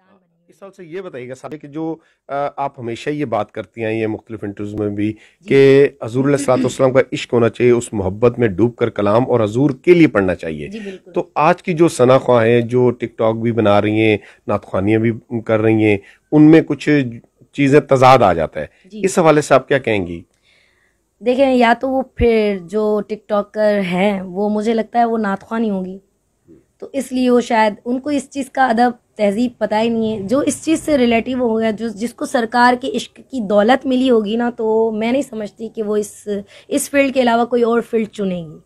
पहचान हाँ, बनी इस से ये बताइएगा साहब कि जो आप हमेशा ये बात करती हैं ये मुख्तलिफ इंटरव्यूज में भी कि हजूर सलाम का इश्क होना चाहिए उस मोहब्बत में डूब कर कलाम और हजूर के लिए पढ़ना चाहिए तो आज की जो सना ख्वा हैं जो टिकटॉक भी बना रही हैं नात खानियाँ भी कर रही हैं उनमें कुछ चीज़ें तजाद आ जाता है इस हवाले से आप क्या कहेंगी देखें या तो वो फिर जो टिकटॉकर हैं वो मुझे लगता है वो नात होंगी होगी तो इसलिए वो शायद उनको इस चीज़ का अदब तहजीब पता ही नहीं है जो इस चीज़ से रिलेटिव हो गया जो जिसको सरकार के इश्क की दौलत मिली होगी ना तो मैं नहीं समझती कि वो इस इस फील्ड के अलावा कोई और फील्ड चुनेगी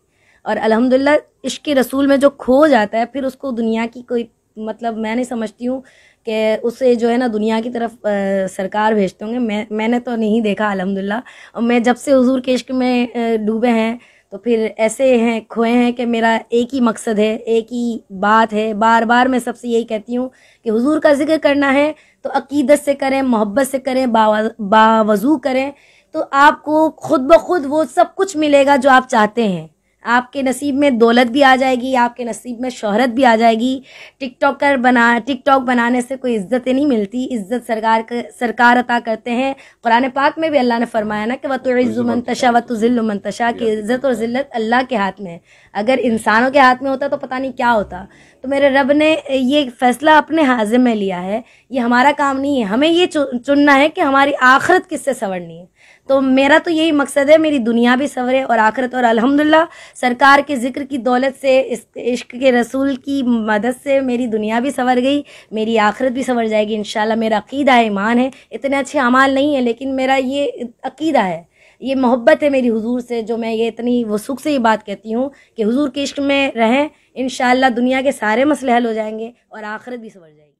और अलहमदिल्ला इश्क रसूल में जो खो जाता है फिर उसको दुनिया की कोई मतलब मैं नहीं समझती हूँ कि उसे जो है ना दुनिया की तरफ आ, सरकार भेजते होंगे मैं मैंने तो नहीं देखा अलहमदिल्ला और मैं जब से हजूर के इश्क में डूबे हैं तो फिर ऐसे हैं खोए हैं कि मेरा एक ही मकसद है एक ही बात है बार बार मैं सबसे यही कहती हूँ कि हुजूर का जिक्र करना है तो अकीदत से करें मोहब्बत से करें बावजू करें तो आपको खुद ब खुद वो सब कुछ मिलेगा जो आप चाहते हैं आपके नसीब में दौलत भी आ जाएगी आपके नसीब में शोहरत भी आ जाएगी टिकटॉक कर बना टिकटॉक बनाने से कोई इज्जत नहीं मिलती इज्जत सरकार कर, सरकार अता करते हैं कुरान पाक में भी अल्लाह ने फरमाया ना कि वतुज़ुमन तशा वतुज़िल्लुमन मंतशा की इज्जत और ज़िल्लत अल्लाह के हाथ में है अगर इंसानों के हाथ में होता तो पता नहीं क्या होता तो मेरे रब ने ये फैसला अपने हाजिर में लिया है ये हमारा काम नहीं है हमें ये चुनना है कि हमारी आखरत किससे संवरनी है तो मेरा तो यही मकसद है मेरी दुनिया भी संवरे और आखरत और अल्हम्दुलिल्लाह सरकार के जिक्र की दौलत से इस इश्क के रसूल की मदद से मेरी दुनिया भी संवर गई मेरी आखरत भी संवर जाएगी इन मेरा अकीदा ईमान है इतने अच्छे अमाल नहीं है लेकिन मेरा ये अकीदा है ये मोहब्बत है मेरी हुजूर से जो मैं ये इतनी वसूख से ये बात कहती हूँ कि हुजूर के इश्क में रहें इन दुनिया के सारे मसले हल हो जाएंगे और आखिरत भी सवर जाएगी